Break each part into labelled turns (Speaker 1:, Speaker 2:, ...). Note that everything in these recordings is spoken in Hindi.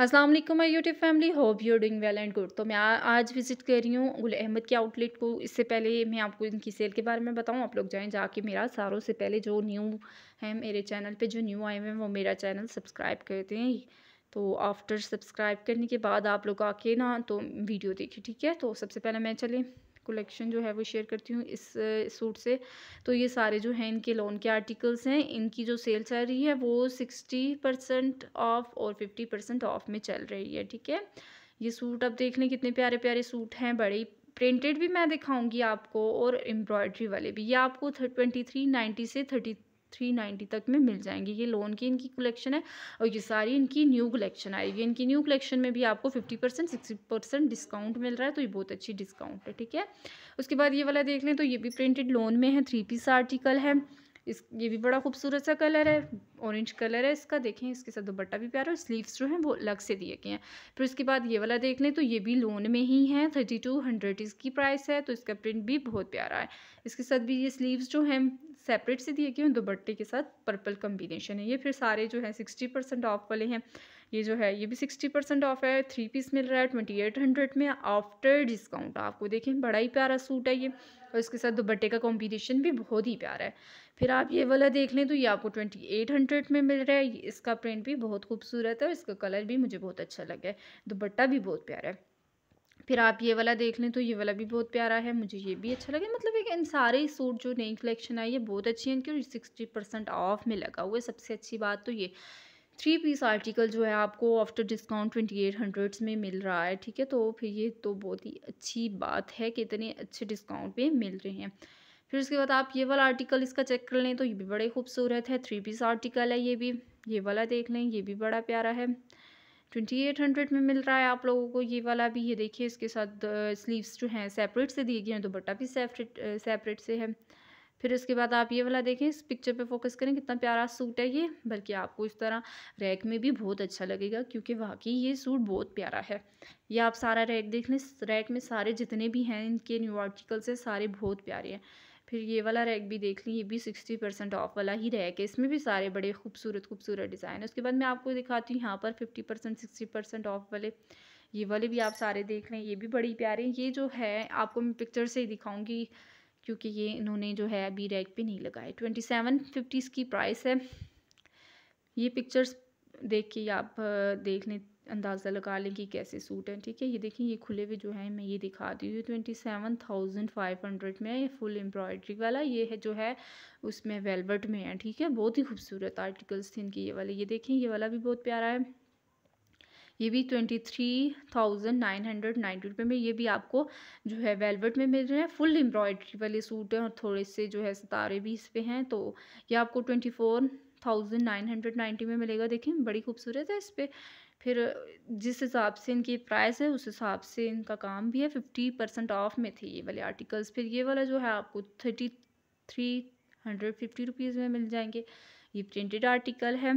Speaker 1: अस्सलाम वालेकुम my YouTube family hope you doing well and good तो मैं आ, आज विज़िट कर रही हूँ गुल अहमद के आउटलेट को इससे पहले मैं आपको इनकी सेल के बारे में बताऊँ आप लोग जाएँ जाके मेरा सारों से पहले जो न्यू है मेरे चैनल पे जो न्यू आए हुए हैं वो मेरा चैनल सब्सक्राइब करते हैं तो आफ्टर सब्सक्राइब करने के बाद आप लोग आके ना तो वीडियो देखें ठीक है तो सबसे पहले मैं चले कलेक्शन जो है वो शेयर करती हूँ इस सूट से तो ये सारे जो हैं इनके लोन के आर्टिकल्स हैं इनकी जो सेल चल रही है वो सिक्सटी परसेंट ऑफ और फिफ्टी परसेंट ऑफ में चल रही है ठीक है ये सूट आप देख लें कितने प्यारे प्यारे सूट हैं बड़े प्रिंटेड भी मैं दिखाऊंगी आपको और एम्ब्रॉयड्री वाले भी ये आपको ट्वेंटी थ्री नाइन्टी से थर्टी थ्री नाइन्टी तक में मिल जाएंगी ये लोन की इनकी कलेक्शन है और ये सारी इनकी न्यू कलेक्शन आएगी इनकी न्यू कलेक्शन में भी आपको fifty percent sixty percent discount मिल रहा है तो ये बहुत अच्छी डिस्काउंट है ठीक है उसके बाद ये वाला देख लें तो ये भी प्रिंटेड लोन में है थ्री पीस आर्टिकल है इस ये भी बड़ा खूबसूरत सा कलर है ऑरेंज कलर है इसका देखें इसके साथ दुपट्टा भी प्यारा और स्लीव्स जो हैं वो अलग से दिए गए हैं फिर उसके बाद ये वाला देख लें तो ये भी लोन में ही है थर्टी टू हंड्रेड इसकी प्राइस है तो इसका प्रिंट भी बहुत प्यारा है इसके साथ भी ये स्लीव्स जो हैं सेपरेट से दिए गए हैं दुबट्टे के साथ पर्पल कम्बिनेशन है ये फिर सारे जो है सिक्सटी परसेंट ऑफ वाले हैं ये जो है ये भी सिक्सटी परसेंट ऑफ है थ्री पीस मिल रहा है ट्वेंटी एट हंड्रेड में आफ्टर डिस्काउंट आपको देखें बड़ा ही प्यारा सूट है ये और इसके साथ दुबट्टे का कॉम्बिनेशन भी बहुत ही प्यारा है फिर आप ये वाला देख लें तो ये आपको ट्वेंटी एट हंड्रेड में मिल रहा है इसका प्रिंट भी बहुत खूबसूरत है और इसका कलर भी मुझे बहुत अच्छा लगा है दुबट्टा भी बहुत प्यारा है फिर आप ये वाला देख लें तो ये वाला भी बहुत प्यारा है मुझे ये भी अच्छा लगा मतलब एक इन सारे सूट जो नई कलेक्शन आई है बहुत अच्छी है क्योंकि सिक्सटी परसेंट ऑफ में लगा हुआ है सबसे अच्छी बात तो ये थ्री पीस आर्टिकल जो है आपको after discount twenty eight hundreds में मिल रहा है ठीक है तो फिर ये तो बहुत ही अच्छी बात है कि इतने अच्छे डिस्काउंट पे मिल रहे हैं फिर उसके बाद आप ये वाला आर्टिकल इसका चेक कर लें तो ये भी बड़े खूबसूरत है थ्री पीस आर्टिकल है ये भी ये वाला देख लें ये भी बड़ा प्यारा है ट्वेंटी एट हंड्रेड में मिल रहा है आप लोगों को ये वाला भी ये देखिए इसके साथ स्लीव्स जो हैं सेपरेट से दिए गए हैं दोपट्टा भी सेपरेट सेपरेट से है फिर इसके बाद आप ये वाला देखें इस पिक्चर पे फोकस करें कितना प्यारा सूट है ये बल्कि आपको इस तरह रैक में भी बहुत अच्छा लगेगा क्योंकि वाकई ये सूट बहुत प्यारा है ये आप सारा रैक देख लें रैक में सारे जितने भी हैं इनके न्यू आर्टिकल्स हैं सारे बहुत प्यारे हैं फिर ये वाला रैक भी देख ली ये भी सिक्सटी परसेंट ऑफ वाला ही रैक है इसमें भी सारे बड़े खूबसूरत खूबसूरत डिज़ाइन है उसके बाद मैं आपको दिखाती हूँ यहाँ पर fifty percent sixty percent off वाले ये वाले भी आप सारे देख लें ये भी बड़ी प्यारे ये जो है आपको मैं पिक्चर से ही दिखाऊँगी क्योंकि ये इन्होंने जो है अभी रैक पर नहीं लगाए ट्वेंटी सेवन फिफ्टीज़ की प्राइस है ये पिक्चर्स देख के आप देख लें अंदाज़ा लगा लें कि कैसे सूट हैं ठीक है ये देखें ये खुले हुए जो है मैं ये दिखा दी हूँ twenty seven thousand five hundred में है ये फुल एम्ब्रॉयडरी वाला ये है जो है उसमें वेलवेट में है ठीक है बहुत ही खूबसूरत आर्टिकल्स थे इनके ये वाले ये देखें ये वाला भी बहुत प्यारा है ये भी twenty three thousand nine hundred ninety रुपये में ये भी आपको जो है वेलवेट में मिल रहे हैं फुल एम्ब्रॉयड्री वाले सूट हैं और थोड़े से जो है सितारे भी इस पर हैं तो ये आपको twenty four thousand nine hundred ninety में मिलेगा देखिए बड़ी खूबसूरत है इस पर फिर जिस हिसाब से इनकी प्राइस है उस हिसाब से इनका काम भी है फिफ्टी परसेंट ऑफ में थे ये वाले आर्टिकल्स फिर ये वाला जो है आपको thirty three hundred fifty rupees में मिल जाएंगे ये प्रिंटेड आर्टिकल है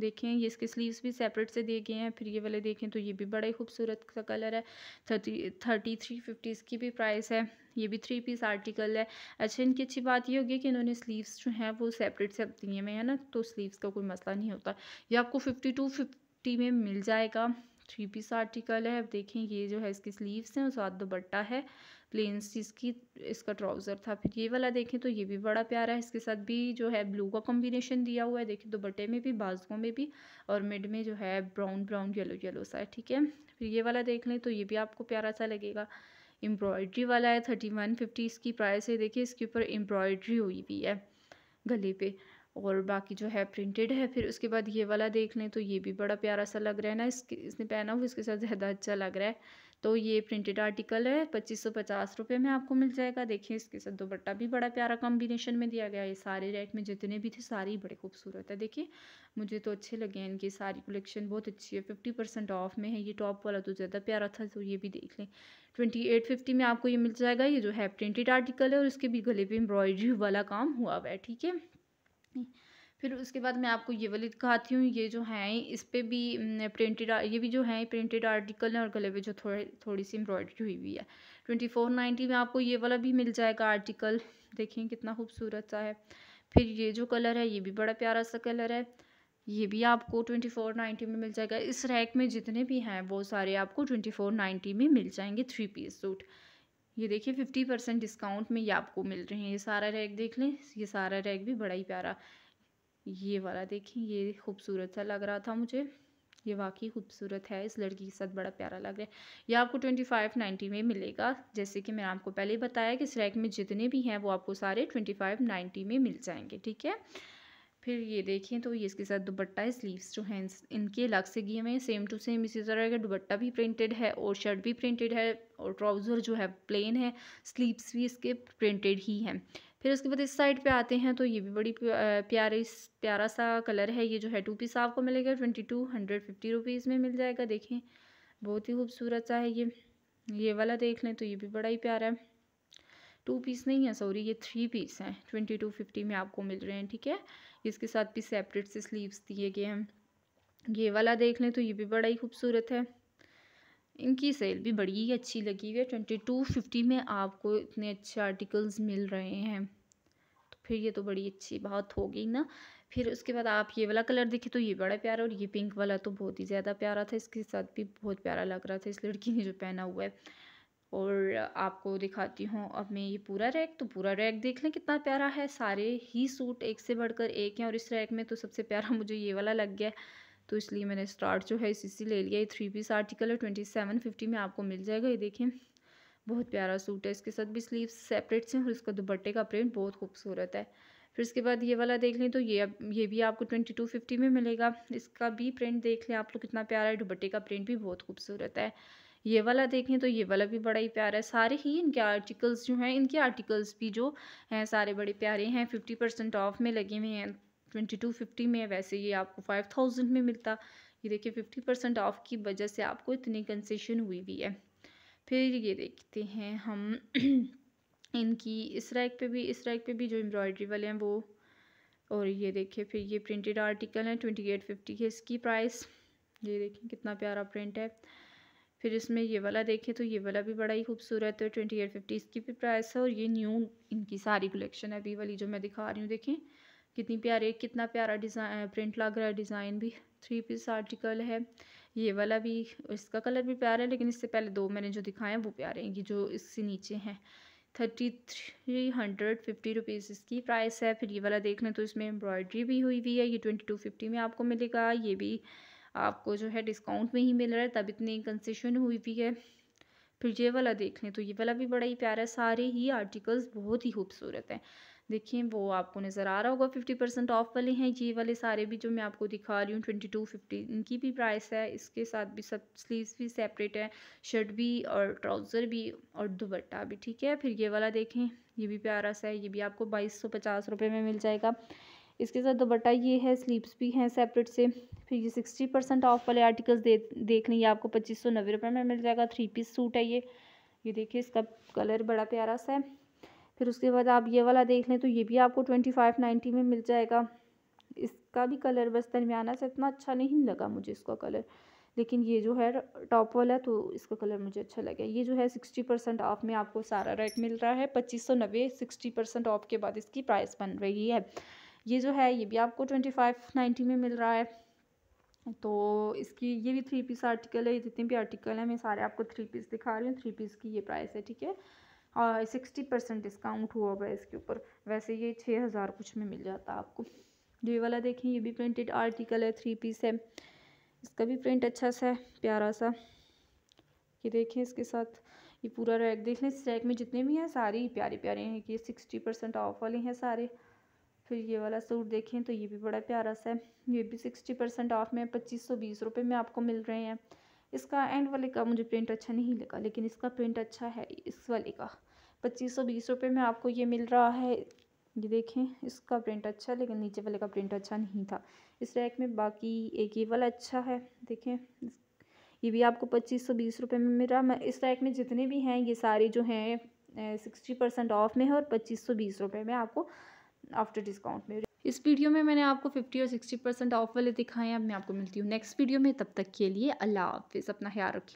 Speaker 1: देखें ये इसके स्लीव्स भी सेपरेट से दिए गए हैं फिर ये वाले देखें तो ये भी बड़ा ही खूबसूरत सा कलर है थर्टी थर्टी थ्री फिफ्टी इसकी भी प्राइस है ये भी थ्री पीस आर्टिकल है अच्छा इनकी अच्छी बात ये होगी कि इन्होंने स्लीव्स जो हैं वो सेपरेट से दिए हैं है ना तो स्लीव्स का कोई मसला नहीं होता ये आपको फिफ्टी टू फिफ्टी में मिल जाएगा थ्री पीस आर्टिकल है अब देखें ये जो है इसकी स्लीव्स हैं और साथ दुपट्टा है प्लेन की इसका ट्राउज़र था फिर ये वाला देखें तो ये भी बड़ा प्यारा है इसके साथ भी जो है ब्लू का कॉम्बिनेशन दिया हुआ है देखें दोपट्टे में भी बाजुओं में भी और मिड में जो है ब्राउन ब्राउन येलो येलो सा है ठीक है फिर ये वाला देख लें तो ये भी आपको प्यारा सा लगेगा एम्ब्रॉयड्री वाला है थर्टी वन फिफ्टी इसकी प्राइस है देखिए इसके ऊपर एम्ब्रॉयड्री हुई भी है गले पे और बाकी जो है प्रिंटेड है फिर उसके बाद ये वाला देख लें तो ये भी बड़ा प्यारा सा लग रहा है ना इसके इसने पहना हुआ इसके साथ ज़्यादा अच्छा लग रहा है तो ये प्रिंटेड आर्टिकल है पच्चीस सौ पचास रुपये में आपको मिल जाएगा देखिए इसके साथ बट्टा भी बड़ा प्यारा कॉम्बिनेशन में दिया गया है सारे रेट में जितने भी थे सारे बड़े खूबसूरत है देखिए मुझे तो अच्छे लगे हैं इनकी सारी कलेक्शन बहुत अच्छी है फिफ्टी परसेंट ऑफ में है ये टॉप वाला तो ज़्यादा प्यारा था तो ये भी देख लें ट्वेंटी एट फिफ्टी में आपको ये मिल जाएगा ये जो है प्रिंटेड आर्टिकल है और इसके भी गले पर एम्ब्रॉयडरी वाला काम हुआ हुआ है ठीक है फिर उसके बाद मैं आपको ये वाली दिखाती हूँ ये जो हैं इस पर भी प्रिंटेड ये भी जो है प्रिंटेड आर्टिकल हैं और गले पे जो थोड़े थोड़ी सी एम्ब्रॉयडरी हुई हुई है ट्वेंटी फोर नाइन्टी में आपको ये वाला भी मिल जाएगा आर्टिकल देखें कितना खूबसूरत सा है फिर ये जो कलर है ये भी बड़ा प्यारा सा कलर है ये भी आपको ट्वेंटी फोर नाइन्टी में मिल जाएगा इस रैक में जितने भी हैं वो सारे आपको ट्वेंटी फोर नाइन्टी में मिल जाएंगे थ्री पीस सूट ये देखिए फिफ्टी परसेंट डिस्काउंट में ये आपको मिल रहे हैं ये सारा रैग देख लें ये सारा रैग भी बड़ा ही प्यारा ये वाला देखिए ये खूबसूरत सा लग रहा था मुझे ये वाकई खूबसूरत है इस लड़की के साथ बड़ा प्यारा लग रहा है ये आपको ट्वेंटी फाइव नाइन्टी में मिलेगा जैसे कि मैंने आपको पहले बताया कि इस रैक में जितने भी हैं वो आपको सारे ट्वेंटी फाइव नाइन्टी में मिल जाएंगे ठीक है फिर ये देखें तो ये इसके साथ दुपट्टा स्लीव्स जो हैं इनके अलग से गिए हुए सेम टू सेम इसी तरह का दुपट्टा भी प्रिंटेड है और शर्ट भी प्रिंटेड है और ट्राउज़र जो है प्लेन है स्लीव्स भी इसके प्रिंटेड ही हैं फिर उसके बाद इस साइड पे आते हैं तो ये भी बड़ी प्यारे प्यारा सा कलर है ये जो है टू पीस आपको मिलेगा twenty two hundred fifty rupees में मिल जाएगा देखें बहुत ही खूबसूरत सा है ये ये वाला देख लें तो ये भी बड़ा ही प्यारा है टू पीस नहीं है सॉरी ये थ्री पीस हैं ट्वेंटी टू फिफ्टी में आपको मिल रहे हैं ठीक है इसके साथ भी सेपरेट से स्लीव्स दिए गए हैं ये वाला देख लें तो ये भी बड़ा ही खूबसूरत है इनकी सेल भी बड़ी ही अच्छी लगी हुई है ट्वेंटी टू फिफ्टी में आपको इतने अच्छे आर्टिकल्स मिल रहे हैं तो फिर ये तो बड़ी अच्छी बात हो गई ना फिर उसके बाद आप ये वाला कलर देखें तो ये बड़ा प्यारा और ये पिंक वाला तो बहुत ही ज़्यादा प्यारा था इसके साथ भी बहुत प्यारा लग रहा था इस लड़की ने जो पहना हुआ है और आपको दिखाती हूँ अब मैं ये पूरा रैक तो पूरा रैक देख लें कितना प्यारा है सारे ही सूट एक से बढ़कर एक हैं और इस रैक में तो सबसे प्यारा मुझे ये वाला लग गया तो इसलिए मैंने स्टार्ट जो है इसी ले लिया ये थ्री पीस आर्टिकल है ट्वेंटी सेवन फिफ्टी में आपको मिल जाएगा ये देखें बहुत प्यारा सूट है इसके साथ भी स्लीव सेपरेट से और इसका दुपट्टे का प्रिंट बहुत खूबसूरत है फिर इसके बाद ये वाला देख लें तो ये ये भी आपको ट्वेंटी टू फिफ्टी में मिलेगा इसका भी प्रिंट देख लें आप लोग कितना प्यारा है दुपट्टे का प्रिंट भी बहुत खूबसूरत है ये वाला देखें तो ये वाला भी बड़ा ही प्यारा है सारे ही इनके आर्टिकल्स जो हैं इनके आर्टिकल्स भी जो हैं सारे बड़े प्यारे हैं फिफ्टी परसेंट ऑफ में लगे हुए हैं ट्वेंटी टू फिफ्टी में वैसे ये आपको फाइव थाउजेंड में मिलता ये देखिए फिफ्टी परसेंट ऑफ की वजह से आपको इतनी कंसेशन हुई भी है फिर ये देखते हैं हम इनकी इस रैक पे भी इस रैक पे भी जो एम्ब्रॉयडरी वाले हैं वो और ये देखिए फिर ये प्रिंटेड आर्टिकल है ट्वेंटी एट फिफ्टी की इसकी प्राइस ये देखें कितना प्यारा प्रिंट है फिर इसमें ये वाला देखें तो ये वाला भी बड़ा ही खूबसूरत है ट्वेंटी एट फिफ्टी इसकी भी प्राइस है और ये न्यू इनकी सारी कलेक्शन है अभी वाली जो मैं दिखा रही हूँ देखें कितनी प्यारे कितना प्यारा डिज़ाइन प्रिंट लग रहा है डिज़ाइन भी थ्री पीस आर्टिकल है ये वाला भी इसका कलर भी प्यारा है लेकिन इससे पहले दो मैंने जो दिखाए हैं वो प्यारे हैं कि जो इससे नीचे हैं thirty three hundred fifty rupees इसकी प्राइस है फिर ये वाला देख लें तो इसमें एम्ब्रॉयड्री भी हुई हुई है ये ट्वेंटी टू फिफ्टी में आपको मिलेगा ये भी आपको जो है डिस्काउंट में ही मिल रहा है तब इतनी कंसेशन हुई भी है फिर ये वाला देख लें तो ये वाला भी बड़ा ही प्यारा है सारे ही आर्टिकल्स बहुत ही खूबसूरत हैं देखिए वो आपको नज़र आ रहा होगा फिफ्टी परसेंट ऑफ वाले हैं ये वाले सारे भी जो मैं आपको दिखा रही हूँ ट्वेंटी टू फिफ्टी इनकी भी प्राइस है इसके साथ भी सब स्लीव्स भी सेपरेट है शर्ट भी और ट्राउज़र भी और दुपट्टा भी ठीक है फिर ये वाला देखें ये भी प्यारा सा है ये भी आपको बाईस सौ पचास रुपये में मिल जाएगा इसके साथ दोपट्टा ये है स्लीव्स भी हैं सेपरेट से फिर ये सिक्सटी परसेंट ऑफ वाले आर्टिकल्स दे देख लेंगे आपको पच्चीस सौ नब्बे रुपये में मिल जाएगा थ्री पीस सूट है ये ये देखिए इसका कलर बड़ा प्यारा सा है फिर उसके बाद आप ये वाला देख लें तो ये भी आपको ट्वेंटी फाइव नाइन्टी में मिल जाएगा इसका भी कलर बस दरमियाना से इतना अच्छा नहीं लगा मुझे इसका कलर लेकिन ये जो है टॉप वाला तो इसका कलर मुझे अच्छा लगा ये जो है सिक्सटी परसेंट ऑफ में आपको सारा रेट मिल रहा है पच्चीस सौ नब्बे सिक्सटी परसेंट ऑफ के बाद इसकी प्राइस बन रही है ये जो है ये भी आपको ट्वेंटी फाइव नाइन्टी में मिल रहा है तो इसकी ये भी थ्री पीस आर्टिकल है जितने भी आर्टिकल हैं मैं सारे आपको थ्री पीस दिखा रही हूँ थ्री पीस की ये प्राइस है ठीक है और सिक्सटी परसेंट डिस्काउंट हुआ हुआ है इसके ऊपर वैसे ये छः हज़ार कुछ में मिल जाता है आपको ये वाला देखें ये भी प्रिंटेड आर्टिकल है थ्री पीस है इसका भी प्रिंट अच्छा सा है प्यारा सा ये देखें इसके साथ ये पूरा रैक देख लें इस रैक में जितने भी हैं सारे प्यारे प्यारे हैं कि सिक्सटी परसेंट ऑफ वाले हैं सारे फिर ये वाला सूट देखें तो ये भी बड़ा प्यारा सा है ये भी सिक्सटी परसेंट ऑफ में पच्चीस सौ बीस रुपये में आपको मिल रहे हैं इसका एंड वाले का मुझे प्रिंट अच्छा नहीं लगा लेकिन इसका प्रिंट अच्छा है इस वाले का पच्चीस सौ बीस रुपये में आपको ये मिल रहा है ये देखें इसका प्रिंट अच्छा लेकिन नीचे वाले का प्रिंट अच्छा नहीं था इस रैक में बाकी एक ये वाला अच्छा है देखें ये भी आपको पच्चीस सौ बीस रुपये में रहा मैं इस रैक में जितने भी हैं ये सारे जो हैं सिक्सटी परसेंट ऑफ में है और पच्चीस सौ बीस रुपये में आपको आफ्टर डिस्काउंट में इस वीडियो में मैंने आपको 50 और 60 परसेंट ऑफ वाले दिखाए अब मैं आपको मिलती हूँ नेक्स्ट वीडियो में तब तक के लिए अल्लाह हाफिज़ अपना ख्याल रखिए